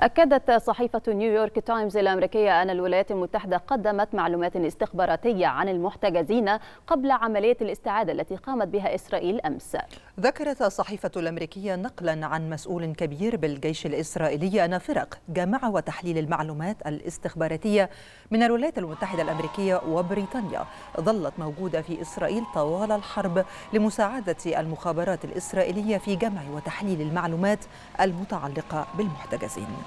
أكدت صحيفة نيويورك تايمز الأمريكية أن الولايات المتحدة قدمت معلومات استخباراتية عن المحتجزين قبل عملية الاستعادة التي قامت بها إسرائيل أمس ذكرت الصحيفة الأمريكية نقلا عن مسؤول كبير بالجيش الإسرائيلي أن فرق جمع وتحليل المعلومات الاستخباراتية من الولايات المتحدة الأمريكية وبريطانيا ظلت موجودة في إسرائيل طوال الحرب لمساعدة المخابرات الإسرائيلية في جمع وتحليل المعلومات المتعلقة بالمحتجزين